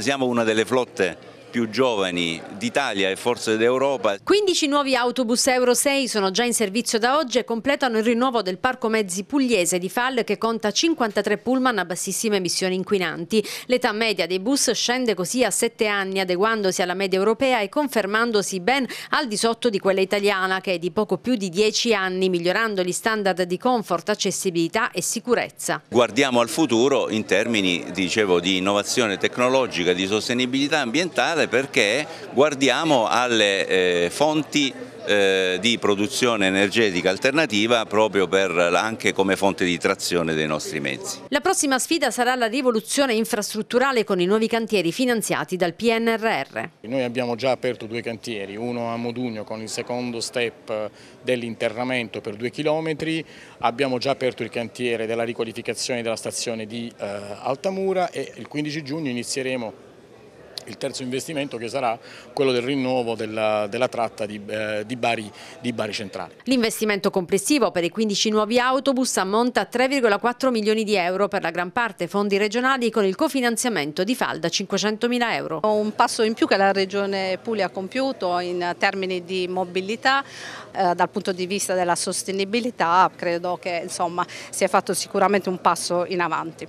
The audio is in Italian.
Siamo una delle flotte più giovani d'Italia e forse d'Europa. 15 nuovi autobus Euro 6 sono già in servizio da oggi e completano il rinnovo del parco mezzi pugliese di Fall che conta 53 pullman a bassissime emissioni inquinanti. L'età media dei bus scende così a 7 anni adeguandosi alla media europea e confermandosi ben al di sotto di quella italiana che è di poco più di 10 anni migliorando gli standard di comfort, accessibilità e sicurezza. Guardiamo al futuro in termini dicevo, di innovazione tecnologica, di sostenibilità ambientale fondamentale perché guardiamo alle eh, fonti eh, di produzione energetica alternativa proprio per, anche come fonte di trazione dei nostri mezzi. La prossima sfida sarà la rivoluzione infrastrutturale con i nuovi cantieri finanziati dal PNRR. Noi abbiamo già aperto due cantieri, uno a Modugno con il secondo step dell'interramento per due chilometri, abbiamo già aperto il cantiere della riqualificazione della stazione di eh, Altamura e il 15 giugno inizieremo il terzo investimento che sarà quello del rinnovo della, della tratta di, eh, di, Bari, di, Bari, Centrale. L'investimento complessivo per i 15 nuovi autobus ammonta a 3,4 milioni di euro per la gran parte fondi regionali con il cofinanziamento di Falda 500 mila euro. Un passo in più che la Regione Puglia ha compiuto in termini di mobilità eh, dal punto di vista della sostenibilità credo che insomma, si è fatto sicuramente un passo in avanti.